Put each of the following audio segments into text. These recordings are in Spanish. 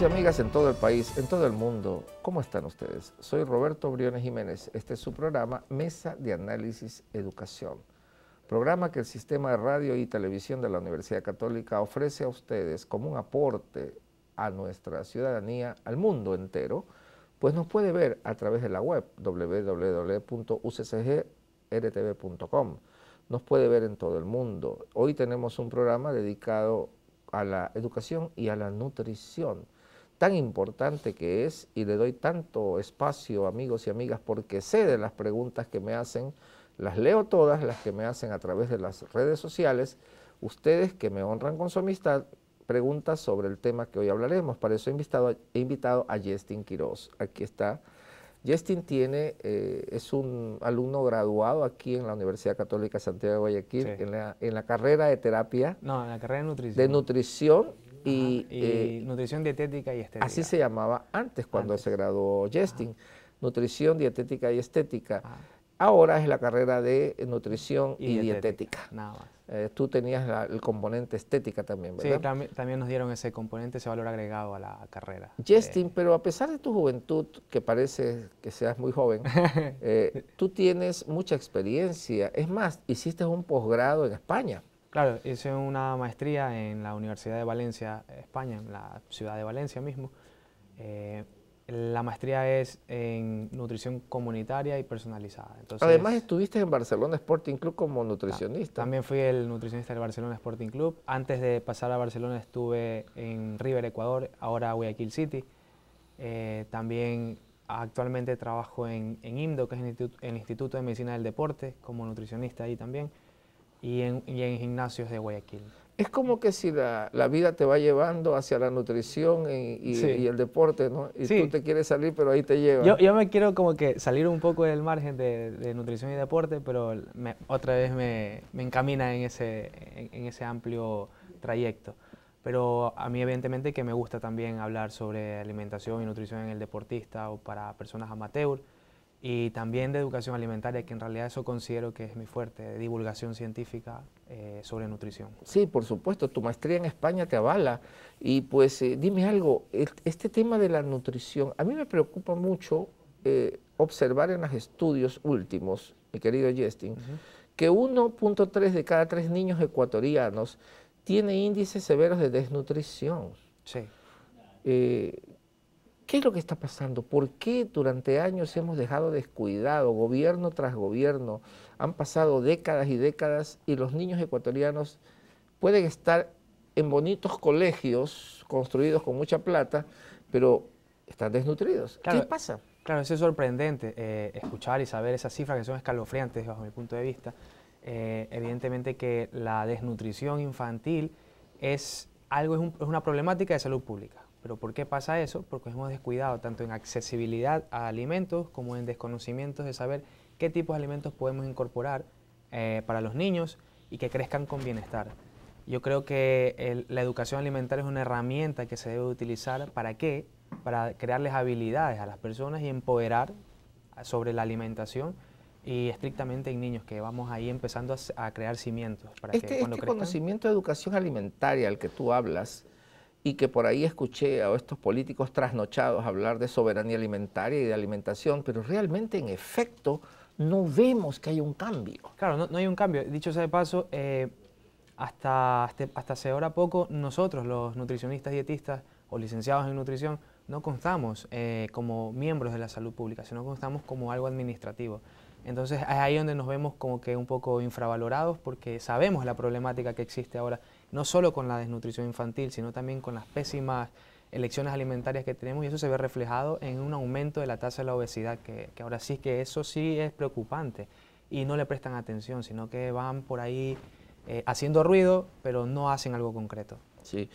y amigas en todo el país, en todo el mundo, ¿cómo están ustedes? Soy Roberto Briones Jiménez. Este es su programa Mesa de Análisis Educación, programa que el Sistema de Radio y Televisión de la Universidad Católica ofrece a ustedes como un aporte a nuestra ciudadanía, al mundo entero, pues nos puede ver a través de la web www.uccgrtv.com. Nos puede ver en todo el mundo. Hoy tenemos un programa dedicado a la educación y a la nutrición tan importante que es y le doy tanto espacio, amigos y amigas, porque sé de las preguntas que me hacen, las leo todas, las que me hacen a través de las redes sociales, ustedes que me honran con su amistad, preguntas sobre el tema que hoy hablaremos. Para eso he invitado, invitado a Justin Quiroz. Aquí está. Justin tiene, eh, es un alumno graduado aquí en la Universidad Católica Santiago de Guayaquil, en, la, en, la, carrera de terapia. No, en la carrera de nutrición. De nutrición eh, y, nutrición dietética y estética. Así se llamaba antes cuando se graduó Justin. Nutrición dietética y estética. Ahora es la carrera de nutrición y, dietética. Nada más. Eh, tú tenías el componente estética también, ¿verdad? Sí, también nos dieron ese componente, ese valor agregado a la carrera. Justin, eh, pero a pesar de tu juventud, que parece que seas muy joven, tú tienes mucha experiencia. Es más, hiciste un posgrado en España. Claro, hice una maestría en la Universidad de Valencia, España, en la ciudad de Valencia mismo. Eh, la maestría es en nutrición comunitaria y personalizada. Además estuviste en Barcelona Sporting Club como nutricionista. También fui el nutricionista del Barcelona Sporting Club. Antes de pasar a Barcelona estuve en River, Ecuador, ahora Guayaquil City. Eh, también actualmente trabajo en, en IMDO, que es el Instituto, el Instituto de Medicina del Deporte, como nutricionista ahí también y en, en gimnasios de Guayaquil. Es como que si la, la, vida te va llevando hacia la nutrición y, el deporte, ¿no? Y tú te quieres salir, pero ahí te lleva. Yo, yo, me quiero como que salir un poco del margen de, nutrición y deporte, pero otra vez me, me, encamina en ese, en, ese amplio trayecto. Pero a mí evidentemente que me gusta también hablar sobre alimentación y nutrición en el deportista o para personas amateur y también de educación alimentaria, que en realidad eso considero que es mi fuerte, divulgación científica eh, sobre nutrición. Sí, por supuesto, tu maestría en España te avala. Y pues eh, dime algo, este tema de la nutrición, a mí me preocupa mucho eh, observar en los estudios últimos, mi querido Justin, que 1.3 de cada 3 niños ecuatorianos tiene índices severos de desnutrición. Sí. ¿Qué es lo que está pasando? ¿Por qué durante años hemos dejado descuidado, gobierno tras gobierno? Han pasado décadas y décadas y los niños ecuatorianos pueden estar en bonitos colegios construidos con mucha plata, pero están desnutridos. ¿Qué pasa? Claro, es sorprendente eh, escuchar y saber esas cifras que son escalofriantes bajo mi punto de vista. Eh, evidentemente que la desnutrición infantil es algo, es una problemática de salud pública ¿Pero por qué pasa eso? Porque hemos descuidado tanto en accesibilidad a alimentos como en desconocimientos de saber qué tipos de alimentos podemos incorporar eh, para los niños y que crezcan con bienestar. Yo creo que la educación alimentaria es una herramienta que se debe utilizar para qué? Para crearles habilidades a las personas y empoderar sobre la alimentación y estrictamente en niños, que vamos ahí empezando a, crear cimientos. Para este, que cuando conocimiento de educación alimentaria al que tú hablas, y que por ahí escuché a estos políticos trasnochados hablar de soberanía alimentaria y de alimentación, pero realmente en efecto no vemos que hay un cambio. Claro, no, hay un cambio. Dicho sea de paso, eh, hasta, hasta, hace ahora poco nosotros los nutricionistas, dietistas o licenciados en nutrición no constamos eh, como miembros de la salud pública, sino constamos como algo administrativo. Entonces es ahí donde nos vemos como que un poco infravalorados porque sabemos la problemática que existe ahora no solo con la desnutrición infantil, sino también con las pésimas elecciones alimentarias que tenemos y eso se ve reflejado en un aumento de la tasa de la obesidad, que, ahora sí que eso sí es preocupante y no le prestan atención, sino que van por ahí eh, haciendo ruido, pero no hacen algo concreto. Sí,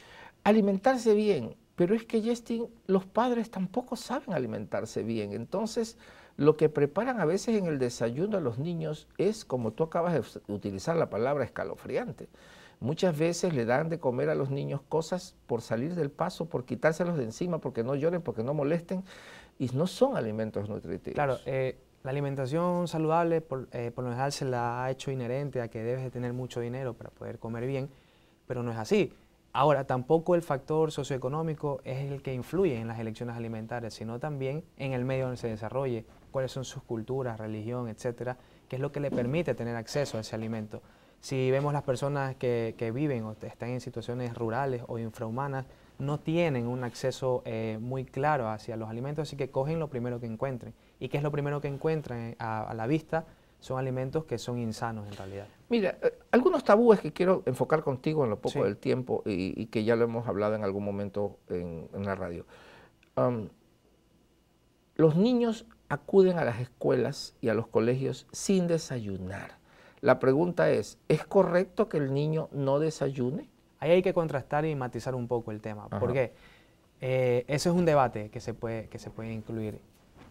alimentarse bien, pero es que Justin, los padres tampoco saben alimentarse bien, entonces lo que preparan a veces en el desayuno a los niños es, como tú acabas de utilizar la palabra escalofriante, Muchas veces le dan de comer a los niños cosas por salir del paso, por quitárselos de encima, porque no lloren, porque no molesten, y no son alimentos nutritivos. Claro, eh, la alimentación saludable por, eh, por, lo general se la ha hecho inherente a que debes de tener mucho dinero para poder comer bien, pero no es así. Ahora, tampoco el factor socioeconómico es el que influye en las elecciones alimentarias, sino también en el medio donde se desarrolle, cuáles son sus culturas, religión, etcétera, que es lo que le permite tener acceso a ese alimento. Si vemos las personas que, viven o están en situaciones rurales o infrahumanas, no tienen un acceso eh, muy claro hacia los alimentos, así que cogen lo primero que encuentren. ¿Y qué es lo primero que encuentran eh, a, la vista? Son alimentos que son insanos en realidad. Mira, eh, algunos tabúes que quiero enfocar contigo en lo poco del tiempo y, que ya lo hemos hablado en algún momento en, la radio. los niños acuden a las escuelas y a los colegios sin desayunar. La pregunta es, ¿es correcto que el niño no desayune? Ahí hay que contrastar y matizar un poco el tema, porque eh, eso es un debate que se, puede, que se puede incluir.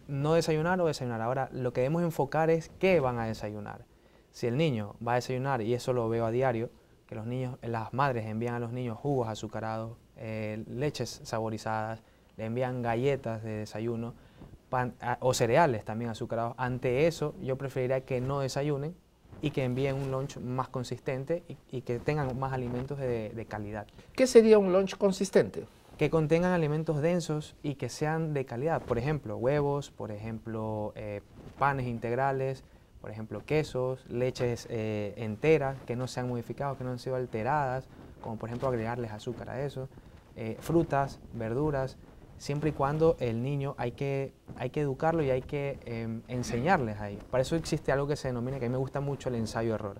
No desayunar o desayunar. Ahora, lo que debemos enfocar es qué van a desayunar. Si el niño va a desayunar, y eso lo veo a diario, que los niños, las madres envían a los niños jugos azucarados, eh, leches saborizadas, le envían galletas de desayuno pan, o cereales también azucarados. Ante eso, yo preferiría que no desayunen y que envíen un lunch más consistente y, que tengan más alimentos de, calidad. ¿Qué sería un lunch consistente? Que contengan alimentos densos y que sean de calidad, por ejemplo, huevos, por ejemplo, eh, panes integrales, por ejemplo, quesos, leches eh, enteras que no sean han que no han sido alteradas, como por ejemplo agregarles azúcar a eso, eh, frutas, verduras, siempre y cuando el niño hay que, hay que educarlo y hay que em, enseñarles ahí. Para eso existe algo que se denomina, que a mí me gusta mucho el ensayo-error.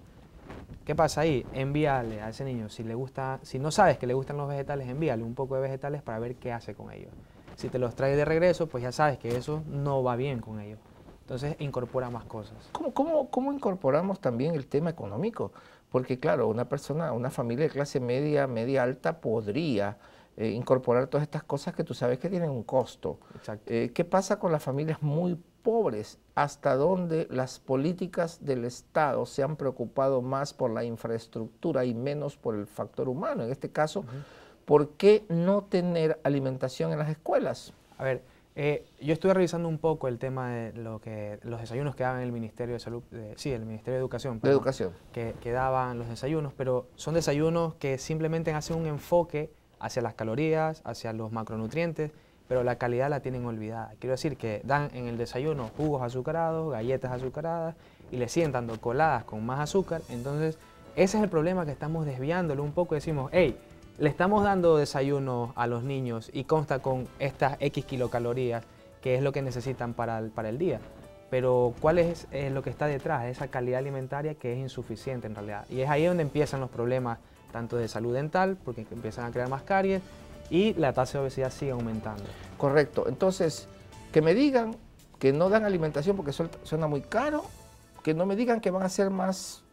¿Qué pasa ahí? Envíale a ese niño, si, le gusta, si no sabes que le gustan los vegetales, envíale un poco de vegetales para ver qué hace con ellos. Si te los trae de regreso, pues ya sabes que eso no va bien con ellos. Entonces incorpora más cosas. ¿Cómo, cómo, cómo incorporamos también el tema económico? Porque claro, una persona, una familia de clase media, media alta podría eh, incorporar todas estas cosas que tú sabes que tienen un costo. Eh, ¿Qué pasa con las familias muy pobres? ¿Hasta dónde las políticas del Estado se han preocupado más por la infraestructura y menos por el factor humano? En este caso, ¿por qué no tener alimentación en las escuelas? A ver, eh, yo estuve revisando un poco el tema de lo que, los desayunos que daban el Ministerio de Salud, sí, el Ministerio de Educación. de Educación. Que, que daban los desayunos, pero son desayunos que simplemente hacen un enfoque hacia las calorías, hacia los macronutrientes, pero la calidad la tienen olvidada. Quiero decir que dan en el desayuno jugos azucarados, galletas azucaradas y le sientan coladas con más azúcar. Entonces, ese es el problema que estamos desviándolo un poco. Decimos, hey, le estamos dando desayuno a los niños y consta con estas X kilocalorías, que es lo que necesitan para el, para el día. Pero ¿cuál es, lo que está detrás? de Esa calidad alimentaria que es insuficiente en realidad. Y es ahí donde empiezan los problemas tanto de salud dental, porque empiezan a crear más caries, y la tasa de obesidad sigue aumentando. Correcto. Entonces, que me digan que no dan alimentación porque suena muy caro, que no me digan que van a ser más,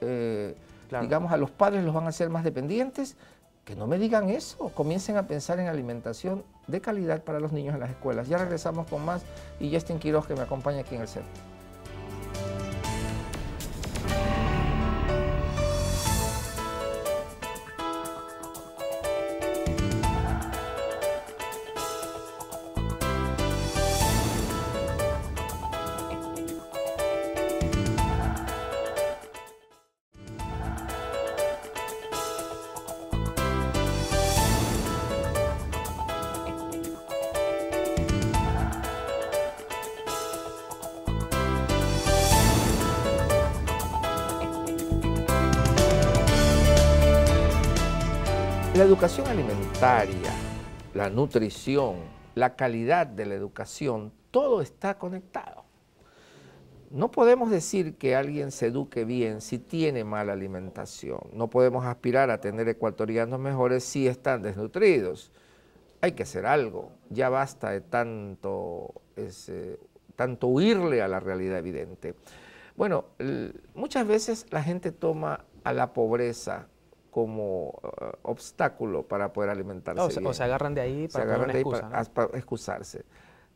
eh, digamos, a los padres los van a ser más dependientes, que no me digan eso, comiencen a pensar en alimentación de calidad para los niños en las escuelas. Ya regresamos con más y Justin Quiroz que me acompaña aquí en el centro. educación alimentaria, la nutrición, la calidad de la educación, todo está conectado. No podemos decir que alguien se eduque bien si tiene mala alimentación. No podemos aspirar a tener ecuatorianos mejores si están desnutridos. Hay que hacer algo. Ya basta de tanto, tanto huirle a la realidad evidente. Bueno, muchas veces la gente toma a la pobreza como eh, obstáculo para poder alimentarse. o, bien. Se, o, se agarran de ahí para, se excusa, para, excusarse.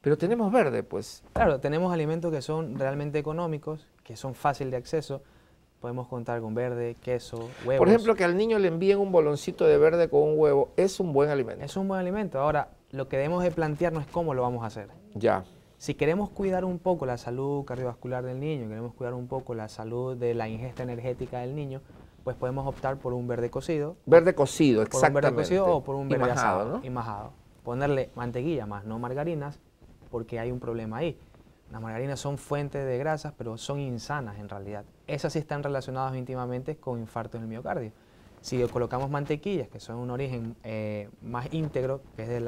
Pero tenemos verde, pues. Claro, tenemos alimentos que son realmente económicos, que son fácil de acceso. Podemos contar con verde, queso, huevos. Por ejemplo, que al niño le envíen un boloncito de verde con un huevo es un buen alimento. Es un buen alimento. Ahora, lo que debemos de plantearnos es cómo lo vamos a hacer. Ya. Si queremos cuidar un poco la salud cardiovascular del niño, queremos cuidar un poco la salud de la ingesta energética del niño, pues podemos optar por un verde cocido. Verde cocido, exactamente. Por un verde cocido o por un verde majado, asado, y majado. Ponerle mantequilla más, no margarinas, porque hay un problema ahí. Las margarinas son fuente de grasas, pero son insanas en realidad. Esas sí están relacionadas íntimamente con infartos del miocardio. Si colocamos mantequillas, que son un origen eh, más íntegro, que es de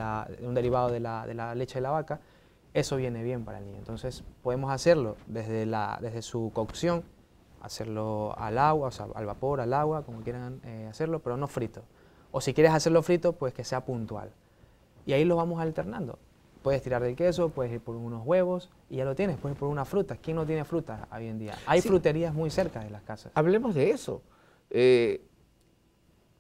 un derivado de la, leche de la vaca, eso viene bien para el niño. Entonces podemos hacerlo desde, la, desde su cocción, hacerlo al agua, o sea, al vapor, al agua, como quieran eh, hacerlo, pero no frito. O si quieres hacerlo frito, pues que sea puntual. Y ahí lo vamos alternando. Puedes tirar del queso, puedes ir por unos huevos y ya lo tienes, puedes ir por una fruta. ¿Quién no tiene fruta hoy en día? Hay fruterías muy cerca de las casas. Hablemos de eso. Eh,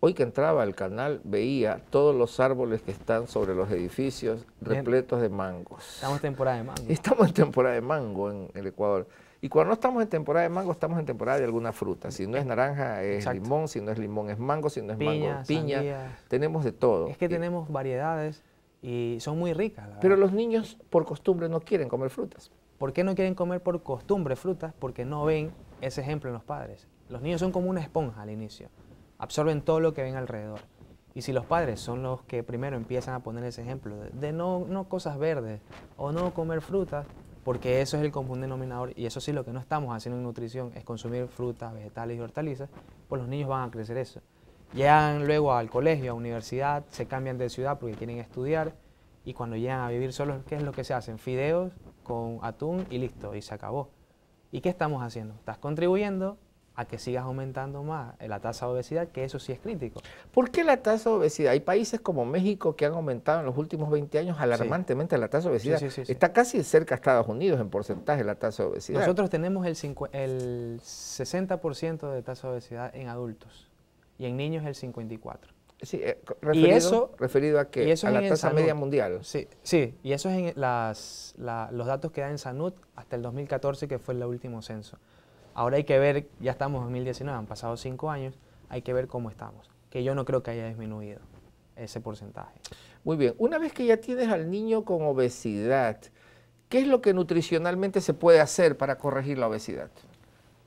hoy que entraba al canal veía todos los árboles que están sobre los edificios repletos de mangos. Estamos en temporada de mango. Estamos en temporada de mango en el Ecuador. Y cuando no estamos en temporada de mango, estamos en temporada de alguna fruta. Si no es naranja, es limón. Si no es limón, es mango. Si no es mango, piña. Tenemos de todo. Es que tenemos variedades y son muy ricas. pero los niños, por costumbre, no quieren comer frutas. ¿Por qué no quieren comer por costumbre frutas? Porque no ven ese ejemplo en los padres. Los niños son como una esponja al inicio. Absorben todo lo que ven alrededor. Y si los padres son los que primero empiezan a poner ese ejemplo de, no, no cosas verdes o no comer frutas, porque eso es el común denominador y eso sí lo que no estamos haciendo en nutrición es consumir frutas, vegetales y hortalizas, pues los niños van a crecer eso. Llegan luego al colegio, a universidad, se cambian de ciudad porque quieren estudiar y cuando llegan a vivir solos, ¿qué es lo que se hacen? Fideos con atún y listo, y se acabó. ¿Y qué estamos haciendo? Estás contribuyendo a que sigas aumentando más la tasa de obesidad, que eso sí es crítico. ¿Por qué la tasa de obesidad? Hay países como México que han aumentado en los últimos 20 años alarmantemente la tasa de obesidad. Está casi cerca a Estados Unidos en porcentaje la tasa de obesidad. Nosotros tenemos el, 60% de tasa de obesidad en adultos y en niños el 54%. Sí, eh, referido, y eso, referido a que a la tasa media mundial. Sí, sí, y eso es en las, los datos que da en Sanud hasta el 2014, que fue el último censo. Ahora hay que ver, ya estamos en 2019, han pasado cinco años, hay que ver cómo estamos, que yo no creo que haya disminuido ese porcentaje. Muy bien, una vez que ya tienes al niño con obesidad, ¿qué es lo que nutricionalmente se puede hacer para corregir la obesidad?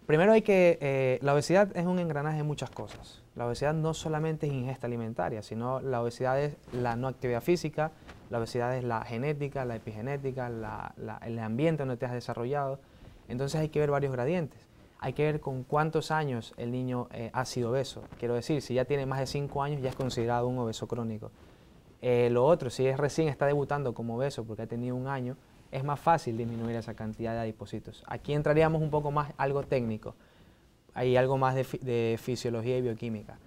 Primero hay que, eh, la obesidad es un engranaje de muchas cosas. La obesidad no solamente es ingesta alimentaria, sino la obesidad es la no actividad física, la obesidad es la genética, la epigenética, el ambiente donde te has desarrollado. Entonces hay que ver varios gradientes hay que ver con cuántos años el niño eh, ha sido obeso. Quiero decir, si ya tiene más de 5 años ya es considerado un obeso crónico. Eh, lo otro, si es recién está debutando como obeso porque ha tenido un año, es más fácil disminuir esa cantidad de adipositos. Aquí entraríamos un poco más algo técnico, hay algo más de, fisiología y bioquímica.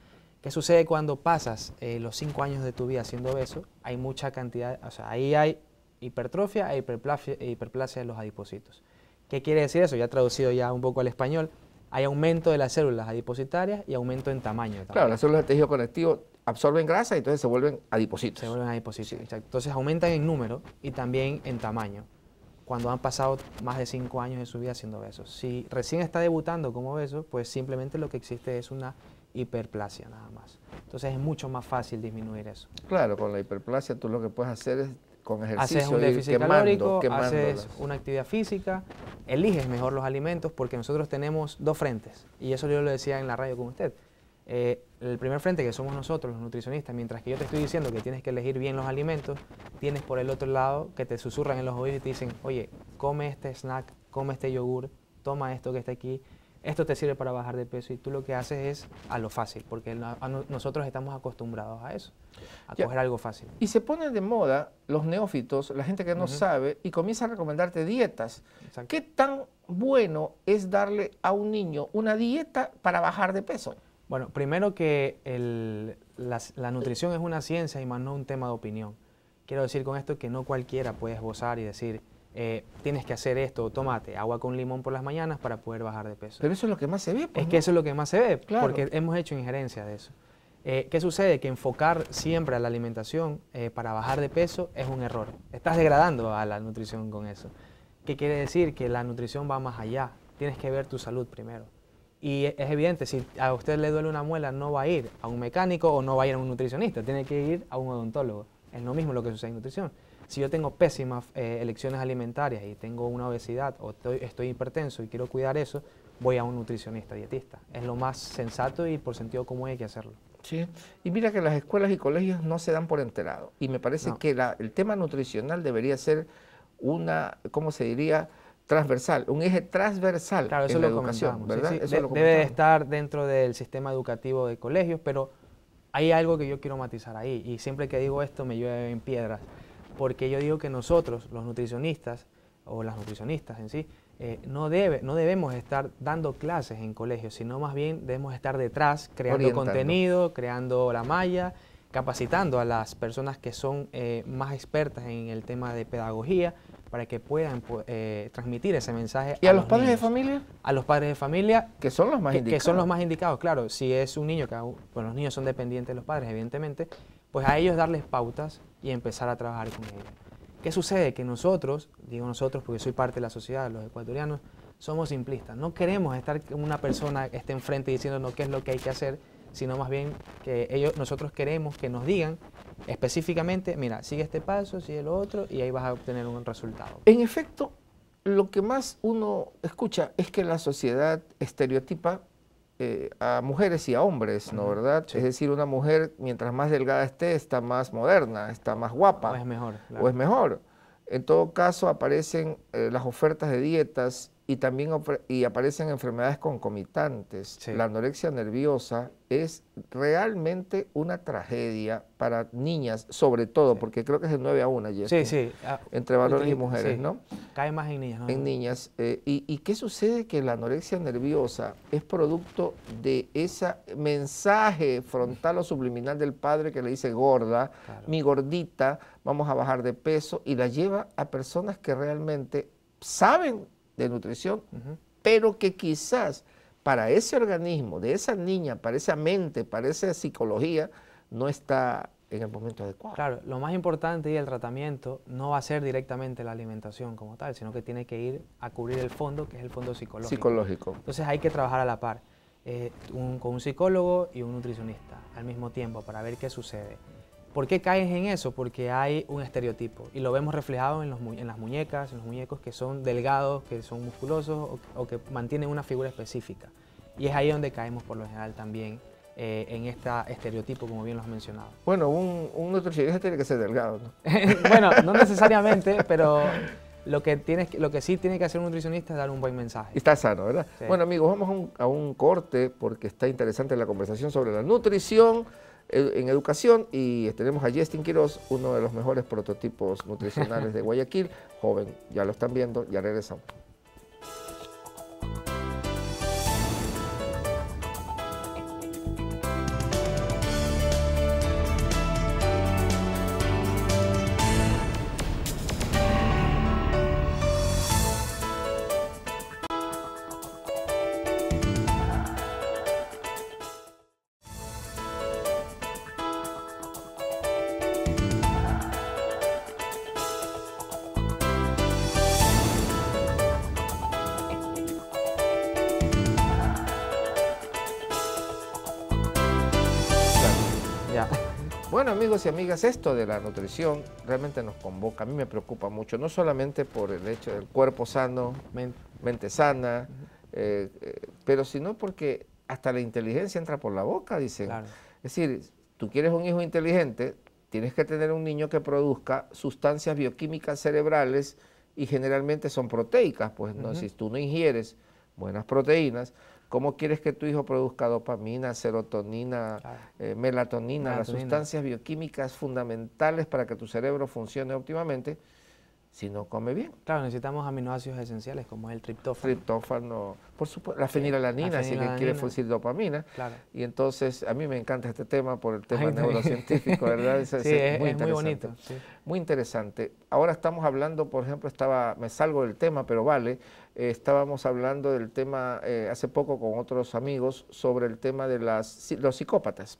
¿Qué sucede cuando pasas eh, los 5 años de tu vida siendo obeso? Hay mucha cantidad, o sea, ahí hay hipertrofia e hiperplasia, hiperplasia de los adipositos. ¿Qué quiere decir eso? Ya traducido ya un poco al español, hay aumento de las células adipositarias y aumento en tamaño. También. Claro, las células de tejido conectivo absorben grasa y entonces se vuelven adipositos. Se vuelven adipositos, exacto. Entonces aumentan en número y también en tamaño cuando han pasado más de cinco años de su vida haciendo besos. Si recién está debutando como beso, pues simplemente lo que existe es una hiperplasia nada más. Entonces es mucho más fácil disminuir eso. Claro, con la hiperplasia tú lo que puedes hacer es con ejercicio, haces un déficit quemando, calórico, haces una actividad física, eliges mejor los alimentos porque nosotros tenemos dos frentes y eso yo lo decía en la radio con usted. Eh, el primer frente que somos nosotros, los nutricionistas, mientras que yo te estoy diciendo que tienes que elegir bien los alimentos, tienes por el otro lado que te susurran en los oídos y te dicen, oye, come este snack, come este yogur, toma esto que está aquí, esto te sirve para bajar de peso y tú lo que haces es a lo fácil, porque nosotros estamos acostumbrados a eso, a coger algo fácil. Y se ponen de moda los neófitos, la gente que no sabe, y comienza a recomendarte dietas. ¿Qué tan bueno es darle a un niño una dieta para bajar de peso? Bueno, primero que la, la, nutrición es una ciencia y más no un tema de opinión. Quiero decir con esto que no cualquiera puede esbozar y decir, eh, tienes que hacer esto, tomate, agua con limón por las mañanas para poder bajar de peso. Pero eso es lo que más se ve. Pues, es que eso es lo que más se ve, porque hemos hecho injerencia de eso. Eh, ¿Qué sucede? Que enfocar siempre a la alimentación eh, para bajar de peso es un error. Estás degradando a la nutrición con eso. ¿Qué quiere decir? Que la nutrición va más allá. Tienes que ver tu salud primero. Y es evidente, si a usted le duele una muela, no va a ir a un mecánico o no va a ir a un nutricionista. Tiene que ir a un odontólogo. Es lo mismo lo que sucede en nutrición. Si yo tengo pésimas eh, elecciones alimentarias y tengo una obesidad o estoy, hipertenso y quiero cuidar eso, voy a un nutricionista, dietista. Es lo más sensato y por sentido común hay que hacerlo. Sí, y mira que las escuelas y colegios no se dan por enterado. Y me parece que el tema nutricional debería ser una, ¿cómo se diría? transversal, un eje transversal claro, eso en lo educación, debe estar dentro del sistema educativo de colegios, pero hay algo que yo quiero matizar ahí, y siempre que digo esto me llueve en piedras porque yo digo que nosotros, los nutricionistas, o las nutricionistas en sí, eh, no, debe, no debemos estar dando clases en colegios, sino más bien debemos estar detrás, creando contenido, creando la malla, capacitando a las personas que son eh, más expertas en el tema de pedagogía para que puedan pues, eh, transmitir ese mensaje. ¿Y a, los, padres de familia? A los padres de familia. Que son los más indicados. son los más indicados, claro. Si es un niño, que bueno, los niños son dependientes de los padres, evidentemente, pues a ellos darles pautas y empezar a trabajar con ellos. ¿Qué sucede? Que nosotros, digo nosotros porque soy parte de la sociedad, los ecuatorianos, somos simplistas. No queremos estar con una persona que esté enfrente diciéndonos qué es lo que hay que hacer, sino más bien que ellos, nosotros queremos que nos digan específicamente, mira, sigue este paso, sigue lo otro y ahí vas a obtener un resultado. En efecto, lo que más uno escucha es que la sociedad estereotipa eh, a mujeres y a hombres, ¿no? ¿Verdad? Es decir, una mujer, mientras más delgada esté, está más moderna, está más guapa. O es mejor. O es mejor. En todo caso, aparecen eh, las ofertas de dietas y también y aparecen enfermedades concomitantes. La anorexia nerviosa es realmente una tragedia para niñas, sobre todo, porque creo que es de 9 a 1, Jessica, sí, sí. Ah, entre valores y mujeres, ¿no? Cae más en niñas. ¿no? En niñas. Eh, y, qué sucede? Que la anorexia nerviosa es producto de ese mensaje frontal o subliminal del padre que le dice gorda, mi gordita, vamos a bajar de peso, y la lleva a personas que realmente saben de nutrición, pero que quizás para ese organismo, de esa niña, para esa mente, para esa psicología, no está en el momento adecuado. Claro, lo más importante y el tratamiento no va a ser directamente la alimentación como tal, sino que tiene que ir a cubrir el fondo, que es el fondo psicológico. Psicológico. Entonces hay que trabajar a la par, eh, con un psicólogo y un nutricionista al mismo tiempo para ver qué sucede. ¿Por qué caes en eso? Porque hay un estereotipo y lo vemos reflejado en, los en, las muñecas, en los muñecos que son delgados, que son musculosos o, que mantienen una figura específica. Y es ahí donde caemos por lo general también eh, en este estereotipo, como bien lo has mencionado. Bueno, un, nutricionista tiene que ser delgado, ¿no? bueno, no necesariamente, pero lo que, tienes, lo que sí tiene que hacer un nutricionista es dar un buen mensaje. Y está sano, ¿verdad? Bueno, amigos, vamos a un, a un corte porque está interesante la conversación sobre la nutrición en educación y tenemos a Justin Quiroz, uno de los mejores prototipos nutricionales de Guayaquil, joven, ya lo están viendo, ya regresamos. amigas, esto de la nutrición realmente nos convoca, a mí me preocupa mucho, no solamente por el hecho del cuerpo sano, mente sana, eh, eh, pero sino porque hasta la inteligencia entra por la boca, dicen. Es decir, tú quieres un hijo inteligente, tienes que tener un niño que produzca sustancias bioquímicas cerebrales y generalmente son proteicas, pues no, si tú no ingieres buenas proteínas, ¿Cómo quieres que tu hijo produzca dopamina, serotonina, eh, melatonina, las sustancias bioquímicas fundamentales para que tu cerebro funcione óptimamente? si no come bien. Claro, necesitamos aminoácidos esenciales como el triptófano. Triptófano, por supuesto, la fenilalanina, si que quiere fusil dopamina. Y entonces, a mí me encanta este tema por el tema neurocientífico, ¿verdad? Es, muy, bonito. Muy interesante. Ahora estamos hablando, por ejemplo, estaba, me salgo del tema, pero vale, eh, estábamos hablando del tema eh, hace poco con otros amigos sobre el tema de las, los psicópatas.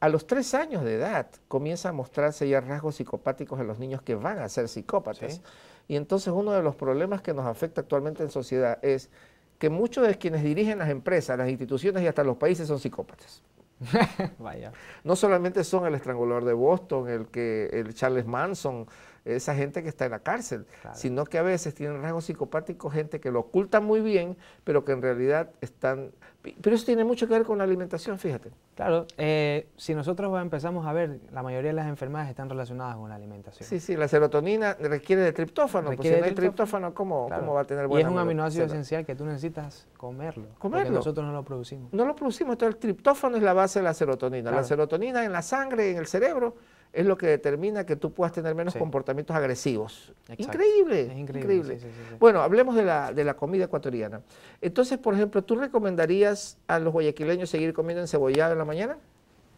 A los tres años de edad comienza a mostrarse ya rasgos psicopáticos en los niños que van a ser psicópatas. Y entonces uno de los problemas que nos afecta actualmente en sociedad es que muchos de quienes dirigen las empresas, las instituciones y hasta los países son psicópatas. Vaya. No solamente son el estrangulador de Boston, el que el Charles Manson, esa gente que está en la cárcel, sino que a veces tienen rasgos psicopáticos, gente que lo oculta muy bien, pero que en realidad están... Pero eso tiene mucho que ver con la alimentación, fíjate. Claro, eh, si nosotros empezamos a ver, la mayoría de las enfermedades están relacionadas con la alimentación. Sí, sí, la serotonina requiere de triptófano, pues requiere si no hay triptófano, ¿cómo, va a tener buena Y es un aminoácido esencial que tú necesitas comerlo, comerlo. nosotros no lo producimos. No lo producimos, entonces el triptófano es la base de la serotonina. La serotonina en la sangre, en el cerebro, es lo que determina que tú puedas tener menos comportamientos agresivos. Increíble, increíble. bueno, hablemos de la, comida ecuatoriana. Entonces, por ejemplo, ¿tú recomendarías a los guayaquileños seguir comiendo encebollado en la mañana?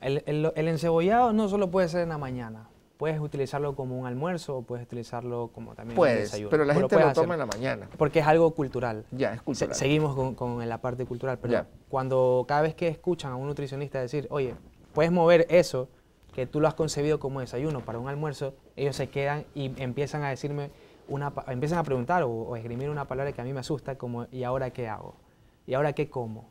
El, el, encebollado no solo puede ser en la mañana. Puedes utilizarlo como un almuerzo, puedes utilizarlo como también puedes, un desayuno. pero la gente lo, toma en la mañana. Porque es algo cultural. Ya, cultural. seguimos con, la parte cultural, pero cuando cada vez que escuchan a un nutricionista decir, oye, puedes mover eso, que tú lo has concebido como desayuno para un almuerzo, ellos se quedan y empiezan a decirme, una, empiezan a preguntar o, a esgrimir una palabra que a mí me asusta, como ¿y ahora qué hago? ¿Y ahora qué como?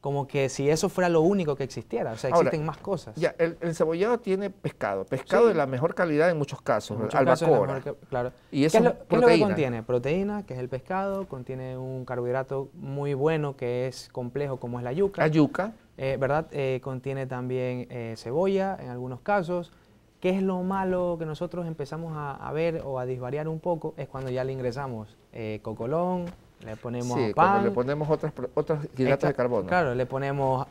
Como que si eso fuera lo único que existiera, o sea, existen más cosas. Ya, el, cebollado tiene pescado, pescado de la mejor calidad en muchos casos, albacora. claro. ¿Y eso ¿Qué, que contiene? Proteína, que es el pescado, contiene un carbohidrato muy bueno que es complejo como es la yuca. La yuca eh, ¿verdad? Eh, contiene también eh, cebolla en algunos casos. ¿Qué es lo malo que nosotros empezamos a, ver o a disvariar un poco? Es cuando ya le ingresamos cocolón, le ponemos sí, pan. le ponemos otras, otras hidratos de carbono. Claro, le ponemos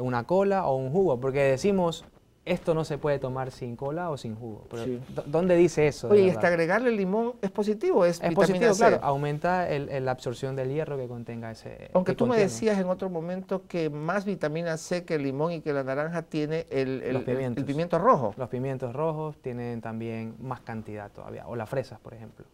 una cola o un jugo, porque decimos esto no se puede tomar sin cola o sin jugo. ¿Dónde dice eso? Oye, y hasta agregarle limón es positivo. Es, es positivo, claro. Aumenta la absorción del hierro que contenga ese. Aunque tú me decías en otro momento que más vitamina C que el limón y que la naranja tiene el, el, el pimiento rojo. Los pimientos rojos tienen también más cantidad todavía, o las fresas, por ejemplo.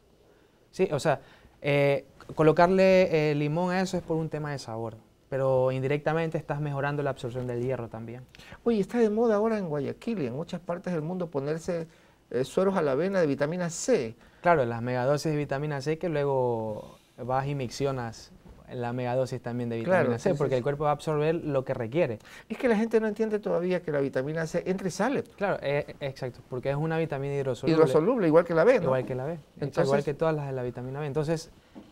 Sí, o sea, eh, colocarle eh, limón a eso es por un tema de sabor pero indirectamente estás mejorando la absorción del hierro también. Oye, está de moda ahora en Guayaquil y en muchas partes del mundo ponerse eh, sueros a la vena de vitamina C. Claro, las megadosis de vitamina C que luego vas y miccionas la megadosis también de vitamina C, porque el cuerpo va a absorber lo que requiere. Es que la gente no entiende todavía que la vitamina C entra y sale. Claro, eh, exacto, porque es una vitamina hidrosoluble. Hidrosoluble, igual que la B, ¿no? Igual que la B, igual que todas las de la vitamina B. Entonces,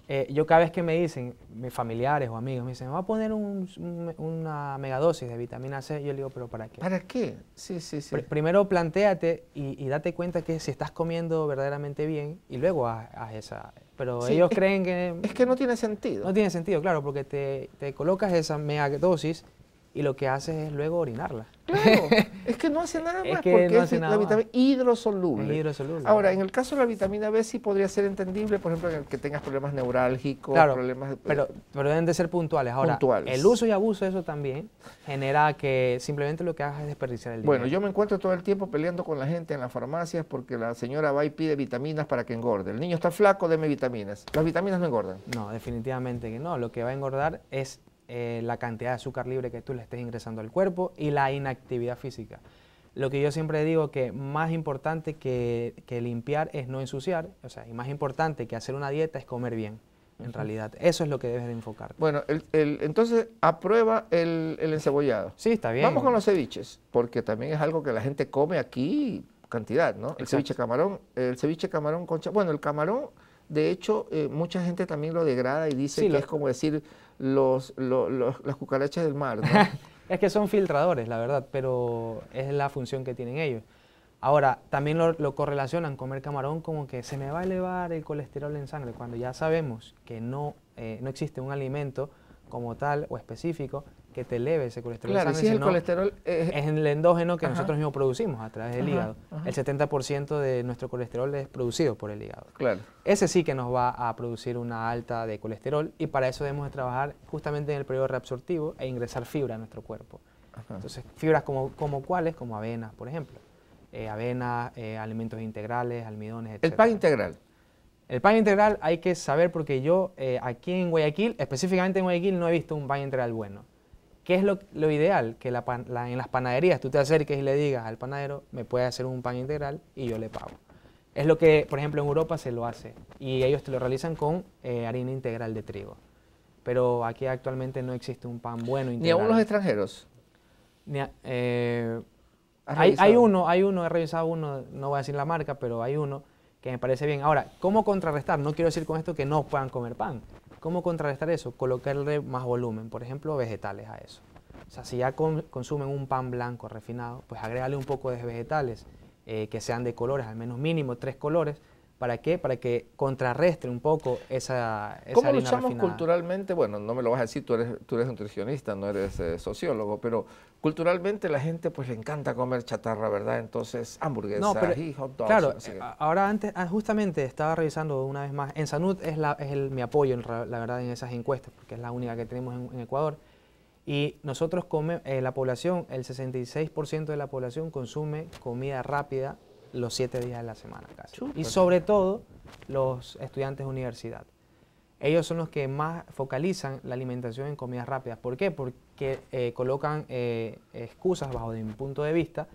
eh, yo cada vez que me dicen, mis familiares o amigos me dicen, me va a poner una megadosis de vitamina C, yo le digo, pero ¿para qué? ¿Para qué? Sí, sí, sí. primero planteate y, date cuenta que si estás comiendo verdaderamente bien y luego a haz esa pero ellos creen que... Es que no tiene sentido. No tiene sentido, claro, porque te, te colocas esa megadosis y lo que hace es luego orinarla. Claro, es que no hace nada más porque es la vitamina hidrosoluble. Ahora, en el caso de la vitamina B sí podría ser entendible, por ejemplo, el que tengas problemas neurálgicos, problemas... Pero, deben de ser puntuales. Ahora, puntuales. el uso y abuso de eso también genera que simplemente lo que hagas es desperdiciar el dinero. Bueno, yo me encuentro todo el tiempo peleando con la gente en las farmacias porque la señora va y pide vitaminas para que engorde. El niño está flaco, deme vitaminas. Las vitaminas no engordan. No, definitivamente que no. Lo que va a engordar es eh, la cantidad de azúcar libre que tú le estés ingresando al cuerpo y la inactividad física. Lo que yo siempre digo que más importante que, limpiar es no ensuciar, o sea, y más importante que hacer una dieta es comer bien, en realidad. Eso es lo que debes de enfocar. Bueno, el, entonces aprueba el, el encebollado. Sí, está bien. Vamos con los ceviches, porque también es algo que la gente come aquí cantidad, ¿no? El ceviche camarón, el ceviche camarón concha, bueno, el camarón... De hecho, eh, mucha gente también lo degrada y dice que es como decir los, las cucarachas del mar. es que son filtradores, la verdad, pero es la función que tienen ellos. Ahora, también lo, correlacionan comer camarón como que se me va a elevar el colesterol en sangre, cuando ya sabemos que no eh, existe un alimento como tal o específico que te eleve ese colesterol. Claro, es el colesterol... Eh, es el endógeno que nosotros mismos producimos a través del hígado. El 70% de nuestro colesterol es producido por el hígado. Claro. Ese sí que nos va a producir una alta de colesterol y para eso debemos trabajar justamente en el periodo reabsortivo e ingresar fibra a nuestro cuerpo. Entonces, fibras como, como cuáles, como avena, por ejemplo. Eh, avena, eh, alimentos integrales, almidones, etc. ¿El pan integral? El pan integral hay que saber porque yo aquí en Guayaquil, específicamente en Guayaquil, no he visto un pan integral bueno. ¿Qué es lo, ideal? Que en las panaderías tú te acerques y le digas al panadero, me puede hacer un pan integral y yo le pago. Es lo que, por ejemplo, en Europa se lo hace y ellos te lo realizan con eh, harina integral de trigo. Pero aquí actualmente no existe un pan bueno integral. ¿Ni aún los extranjeros? Eh, hay, uno, hay uno, he revisado uno, no voy a decir la marca, pero hay uno que me parece bien. Ahora, ¿cómo contrarrestar? No quiero decir con esto que no puedan comer pan, ¿Cómo contrarrestar eso? Colocarle más volumen, por ejemplo, vegetales a eso. O sea, si ya consumen un pan blanco refinado, pues agregarle un poco de vegetales eh, que sean de colores, al menos mínimo tres colores, ¿Para qué? Para que contrarrestre un poco esa... esa ¿Cómo luchamos culturalmente? Bueno, no me lo vas a decir, tú eres, tú eres nutricionista, no eres eh, sociólogo, pero culturalmente la gente pues le encanta comer chatarra, ¿verdad? Entonces, hamburguesas y hot Claro, ahora antes, ah, justamente estaba revisando una vez más, en Sanud es, el, mi apoyo, la verdad, en esas encuestas, porque es la única que tenemos en, Ecuador. Y nosotros, come, eh, la población, el 66% de la población consume comida rápida los siete días de la semana casi. Y sobre todo los estudiantes universidad. Ellos son los que más focalizan la alimentación en comidas rápidas. ¿Por qué? Porque eh, colocan eh, excusas bajo de mi punto de vista,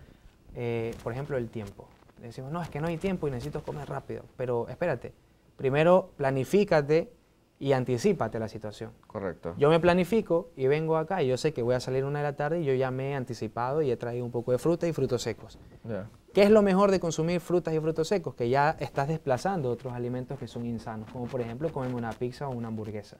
eh, por ejemplo, el tiempo. decimos, no, es que no hay tiempo y necesito comer rápido. Pero espérate, primero planifícate y anticipate la situación. Correcto. Yo me planifico y vengo acá y yo sé que voy a salir una de la tarde y yo ya me he anticipado y he traído un poco de fruta y frutos secos. ¿Qué es lo mejor de consumir frutas y frutos secos? Que ya estás desplazando otros alimentos que son insanos, como por ejemplo comer una pizza o una hamburguesa.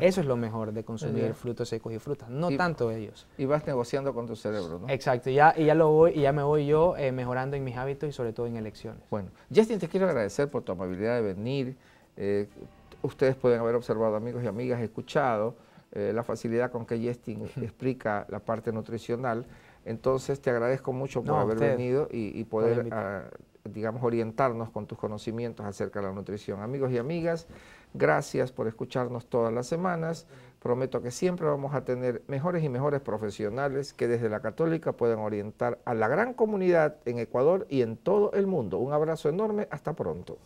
Eso es lo mejor de consumir frutos secos y frutas, no tanto ellos. Y vas negociando con tu cerebro, ¿no? Exacto, ya, y ya, lo voy, y ya me voy yo eh, mejorando en mis hábitos y sobre todo en elecciones. Bueno, Justin, te quiero agradecer por tu amabilidad de venir. Eh, ustedes pueden haber observado, amigos y amigas, escuchado eh, la facilidad con que Justin explica la parte nutricional. Entonces te agradezco mucho por haber venido y, poder, ah, digamos, orientarnos con tus conocimientos acerca de la nutrición. Amigos y amigas, gracias por escucharnos todas las semanas. Prometo que siempre vamos a tener mejores y mejores profesionales que desde la católica puedan orientar a la gran comunidad en Ecuador y en todo el mundo. Un abrazo enorme, hasta pronto.